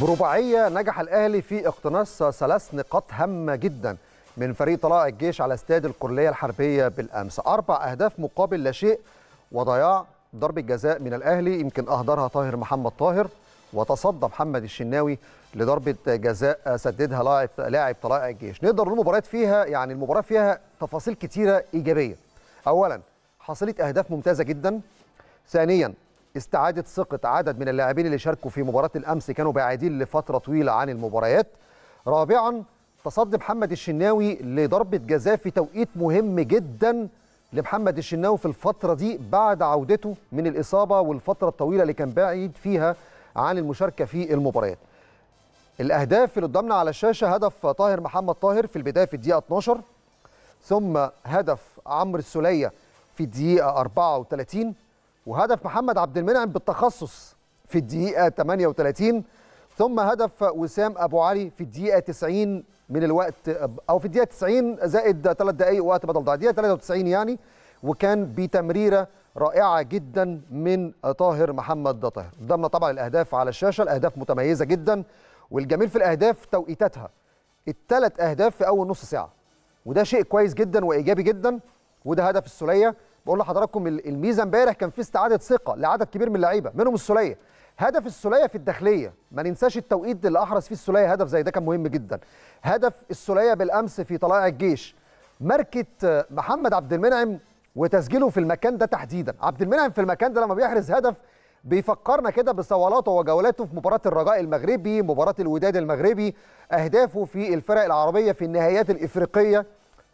برباعية نجح الأهلي في اقتناص ثلاث نقاط هامة جدا من فريق طلائع الجيش على استاد الكلية الحربية بالأمس أربع أهداف مقابل لا شيء وضياع ضربة جزاء من الأهلي يمكن أهدرها طاهر محمد طاهر وتصدى محمد الشناوي لضربة جزاء سددها لاعب لاعب طلائع الجيش نقدر نقول مباريات فيها يعني المباراة فيها تفاصيل كتيرة إيجابية أولا حصيلة أهداف ممتازة جدا ثانيا استعادة ثقة عدد من اللاعبين اللي شاركوا في مباراة الأمس كانوا بعيدين لفترة طويلة عن المباريات رابعا تصدي محمد الشناوي لضربة جزاء في توقيت مهم جدا لمحمد الشناوي في الفترة دي بعد عودته من الإصابة والفترة الطويلة اللي كان بعيد فيها عن المشاركة في المباريات الأهداف اللي قدامنا على الشاشة هدف طاهر محمد طاهر في البداية في الدقيقة 12 ثم هدف عمرو السولية في الدقيقة 34 وهدف محمد عبد المنعم بالتخصص في الدقيقة 38 ثم هدف وسام أبو علي في الدقيقة 90 من الوقت أو في الدقيقة 90 زائد 3 دقايق وقت بدل ضايع دقيقة 93 يعني وكان بتمريرة رائعة جدا من طاهر محمد طاهر قدامنا طبعا الأهداف على الشاشة الأهداف متميزة جدا والجميل في الأهداف توقيتاتها الثلاث أهداف في أول نص ساعة وده شيء كويس جدا وإيجابي جدا وده هدف السلية بقول لحضراتكم الميزه امبارح كان في استعاده ثقه لعدد كبير من اللعيبه منهم السوليه هدف السوليه في الداخليه ما ننساش التوقيت اللي احرز فيه السوليه هدف زي ده كان مهم جدا هدف السوليه بالامس في طلائع الجيش ماركه آه، محمد عبد المنعم وتسجيله في المكان ده تحديدا عبد المنعم في المكان ده لما بيحرز هدف بيفكرنا كده بصولاته وجولاته في مباراة الرجاء المغربي مباراة الوداد المغربي أهدافه في الفرق العربية في النهائيات الإفريقية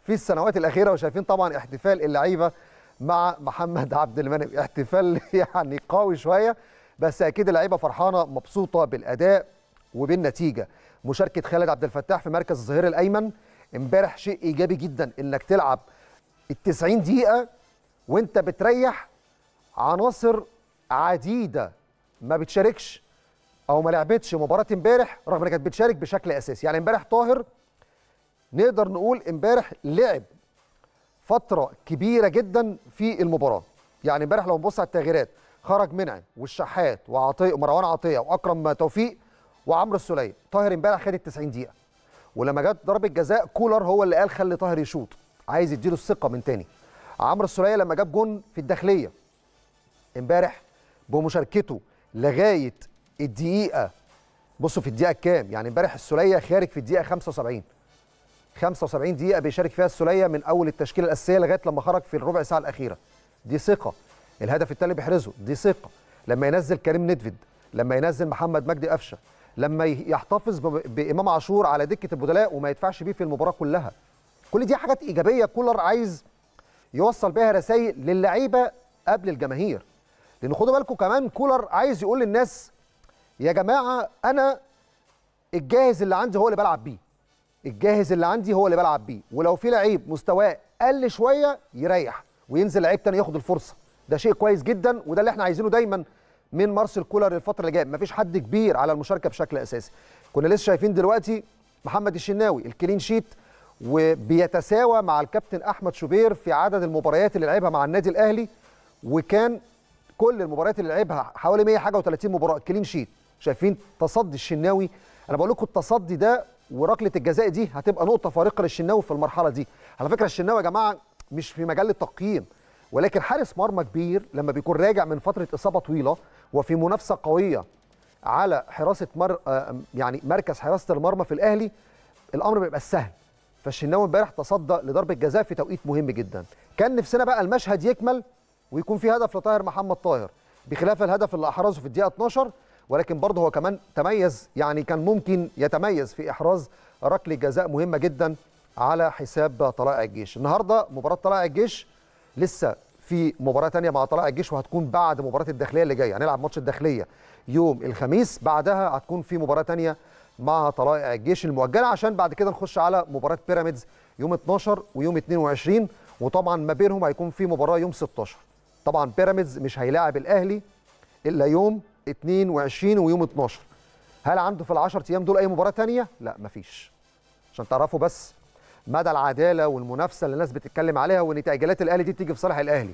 في السنوات الأخيرة وشايفين طبعا احتفال اللعيبة مع محمد عبد المنعم احتفال يعني قوي شويه بس اكيد اللعيبه فرحانه مبسوطه بالاداء وبالنتيجه مشاركه خالد عبد الفتاح في مركز الظهير الايمن امبارح شيء ايجابي جدا انك تلعب ال 90 دقيقه وانت بتريح عناصر عديده ما بتشاركش او ما لعبتش مباراه امبارح رغم انها كانت بتشارك بشكل اساسي يعني امبارح طاهر نقدر نقول امبارح لعب فتره كبيره جدا في المباراه يعني امبارح لو نبص على التغييرات خرج منعم والشحات وعطيه ومروان عطيه واكرم توفيق وعمرو السليه طاهر امبارح خد ال 90 دقيقه ولما جت ضربه جزاء كولر هو اللي قال خلي طاهر يشوط عايز يديله الثقه من تاني عمرو السليه لما جاب جون في الداخليه امبارح بمشاركته لغايه الدقيقه بصوا في الدقيقه كام يعني امبارح السليه خارج في الدقيقه 75 75 دقيقه بيشارك فيها السوليه من اول التشكيله الاساسيه لغايه لما خرج في الربع ساعه الاخيره دي ثقه الهدف التالي بيحرزه دي ثقه لما ينزل كريم ندفد لما ينزل محمد مجدي قفشه لما يحتفظ بامام عاشور على دكه البدلاء وما يدفعش بيه في المباراه كلها كل دي حاجات ايجابيه كولر عايز يوصل بيها رسائل للعيبه قبل الجماهير لان خدوا بالكم كمان كولر عايز يقول للناس يا جماعه انا الجاهز اللي عندي هو اللي بلعب بيه الجاهز اللي عندي هو اللي بلعب بيه ولو في لعيب مستواه قل شويه يريح وينزل لعيب تاني ياخد الفرصه ده شيء كويس جدا وده اللي احنا عايزينه دايما من مارسيل كولر الفتره اللي جايه مفيش حد كبير على المشاركه بشكل اساسي كنا لسه شايفين دلوقتي محمد الشناوي الكلين شيت وبيتساوى مع الكابتن احمد شوبير في عدد المباريات اللي لعبها مع النادي الاهلي وكان كل المباريات اللي لعبها حوالي 100 حاجه و30 مباراه كلين شيت شايفين تصدي الشناوي انا بقول لكم التصدي ده وركله الجزاء دي هتبقى نقطه فارقه للشناوي في المرحله دي على فكره الشناوي يا جماعه مش في مجال التقييم ولكن حارس مرمى كبير لما بيكون راجع من فتره اصابه طويله وفي منافسه قويه على حراسه مر آه، يعني مركز حراسه المرمى في الاهلي الامر بيبقى سهل فالشناوي امبارح تصدى لضربه جزاء في توقيت مهم جدا كان نفسنا بقى المشهد يكمل ويكون في هدف لطاهر محمد طاهر بخلاف الهدف اللي احرزه في الدقيقه 12 ولكن برضه هو كمان تميز يعني كان ممكن يتميز في إحراز ركلة جزاء مهمة جدا على حساب طلائع الجيش النهاردة مباراة طلائع الجيش لسه في مباراة ثانيه مع طلائع الجيش وهتكون بعد مباراة الداخلية اللي جاية هنلعب ماتش الداخلية يوم الخميس بعدها هتكون في مباراة ثانيه مع طلائع الجيش المؤجلة عشان بعد كده نخش على مباراة بيراميدز يوم 12 ويوم 22 وطبعا ما بينهم هيكون في مباراة يوم 16 طبعا بيراميدز مش هيلاعب الأهلي الا يوم 22 ويوم 12 هل عنده في ال10 ايام دول اي مباراه تانية لا مفيش عشان تعرفوا بس مدى العداله والمنافسه اللي الناس بتتكلم عليها وان تاجيلات الاهلي دي بتيجي في صالح الاهلي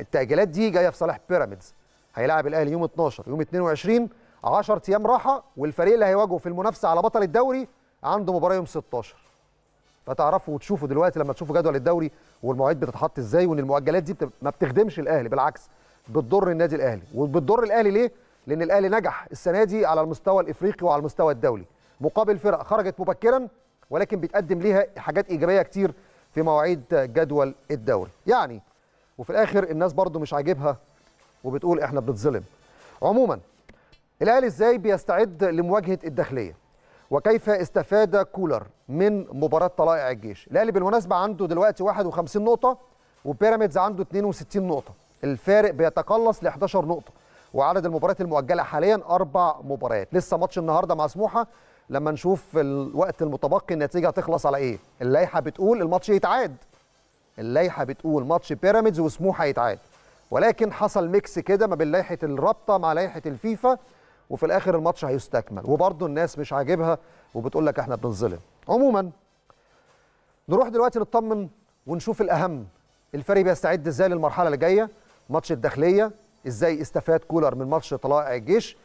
التاجيلات دي جايه في صالح بيراميدز هيلاعب الاهلي يوم 12 يوم 22 10 ايام راحه والفريق اللي هيواجهه في المنافسه على بطل الدوري عنده مباراه يوم 16 فتعرفوا وتشوفوا دلوقتي لما تشوفوا جدول الدوري والمواعيد بتتحط ازاي وان المؤجلات دي ما بتخدمش الاهلي بالعكس بتضر النادي الاهلي وبتضر الاهلي ليه لان الاهلي نجح السنه دي على المستوى الافريقي وعلى المستوى الدولي مقابل فرق خرجت مبكرا ولكن بيتقدم ليها حاجات ايجابيه كتير في مواعيد جدول الدوري يعني وفي الاخر الناس برضو مش عاجبها وبتقول احنا بنتظلم عموما الاهلي ازاي بيستعد لمواجهه الداخليه وكيف استفاد كولر من مباراه طلائع الجيش الاهلي بالمناسبه عنده دلوقتي 51 نقطه وبيراميدز عنده 62 نقطه الفارق بيتقلص ل 11 نقطه وعدد المباريات المؤجله حاليا اربع مباريات لسه ماتش النهارده مع سموحه لما نشوف الوقت المتبقي النتيجه هتخلص على ايه اللائحه بتقول الماتش يتعاد اللائحه بتقول ماتش بيراميدز وسموحه يتعاد ولكن حصل ميكس كده ما بين لائحه الرابطه مع لائحه الفيفا وفي الاخر الماتش هيستكمل وبرضه الناس مش عاجبها وبتقول لك احنا بنظلم عموما نروح دلوقتي نطمن ونشوف الاهم الفريق بيستعد ازاي للمرحله اللي جايه ماتش الداخليه ازاي استفاد كولر من ماتش طلائع الجيش